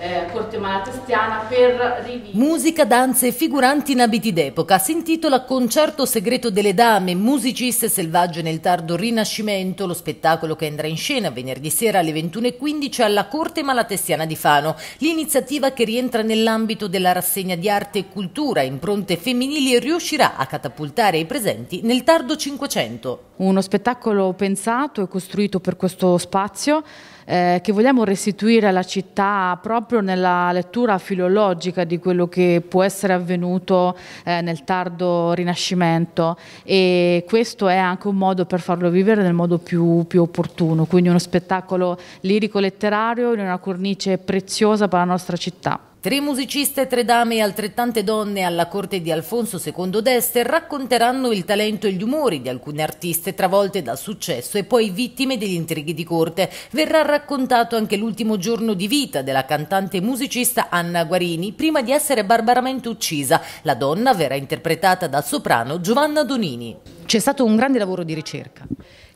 eh, corte malatestiana per rivivere. Musica, danze e figuranti in abiti d'epoca. Si intitola Concerto segreto delle dame, musiciste selvagge nel tardo rinascimento, lo spettacolo che andrà in scena venerdì sera alle 21.15 alla corte malatestiana di Fano. L'iniziativa che rientra nell'ambito della rassegna di arte e cultura impronte femminili riuscirà a catapultare i presenti nel tardo Cinquecento. Uno spettacolo pensato e costruito per questo spazio eh, che vogliamo restituire alla città proprio nella lettura filologica di quello che può essere avvenuto eh, nel tardo Rinascimento e questo è anche un modo per farlo vivere nel modo più, più opportuno, quindi uno spettacolo lirico-letterario in una cornice preziosa per la nostra città. Tre musiciste, tre dame e altrettante donne alla corte di Alfonso II d'Este racconteranno il talento e gli umori di alcune artiste travolte dal successo e poi vittime degli intrighi di corte. Verrà raccontato anche l'ultimo giorno di vita della cantante e musicista Anna Guarini prima di essere barbaramente uccisa. La donna verrà interpretata dal soprano Giovanna Donini. C'è stato un grande lavoro di ricerca.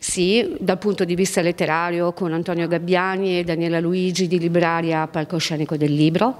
Sì, dal punto di vista letterario con Antonio Gabbiani e Daniela Luigi di Libraria Palcoscenico del Libro.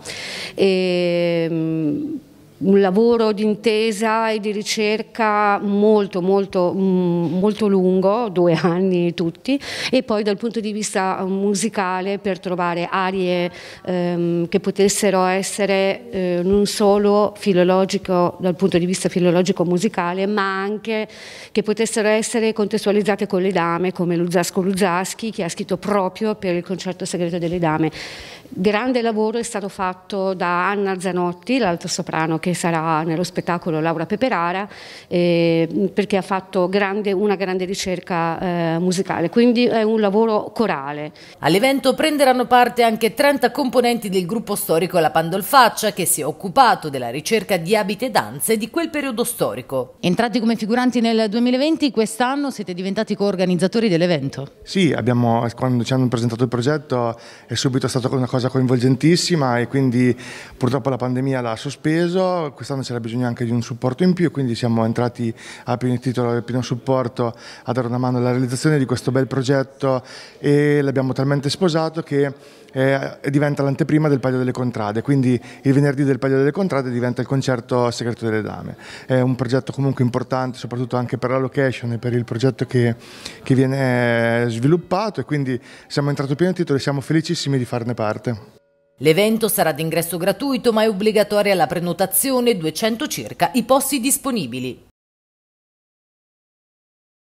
E, ehm, un lavoro d'intesa e di ricerca molto, molto, mm, molto lungo, due anni tutti, e poi dal punto di vista mm, musicale per trovare arie ehm, che potessero essere eh, non solo filologico, dal punto di vista filologico-musicale, ma anche che potessero essere contestualizzate con le dame, come Luzzasco Luzzaschi, che ha scritto proprio per il concerto segreto delle dame. Grande lavoro è stato fatto da Anna Zanotti, l'alto soprano che sarà nello spettacolo Laura Peperara, eh, perché ha fatto grande, una grande ricerca eh, musicale, quindi è un lavoro corale. All'evento prenderanno parte anche 30 componenti del gruppo storico La Pandolfaccia, che si è occupato della ricerca di abiti e danze di quel periodo storico. Entrati come figuranti nel 2020, quest'anno siete diventati coorganizzatori dell'evento. Sì, abbiamo, quando ci hanno presentato il progetto è subito stata una cosa coinvolgentissima e quindi purtroppo la pandemia l'ha sospeso quest'anno c'era bisogno anche di un supporto in più, quindi siamo entrati a pieno titolo del pieno supporto a dare una mano alla realizzazione di questo bel progetto e l'abbiamo talmente sposato che eh, diventa l'anteprima del Palio delle Contrade, quindi il venerdì del Palio delle Contrade diventa il concerto Segreto delle Dame. È un progetto comunque importante, soprattutto anche per la location e per il progetto che, che viene eh, sviluppato e quindi siamo entrati a pieno titolo e siamo felicissimi di farne parte. L'evento sarà d'ingresso gratuito ma è obbligatoria la prenotazione, 200 circa i posti disponibili.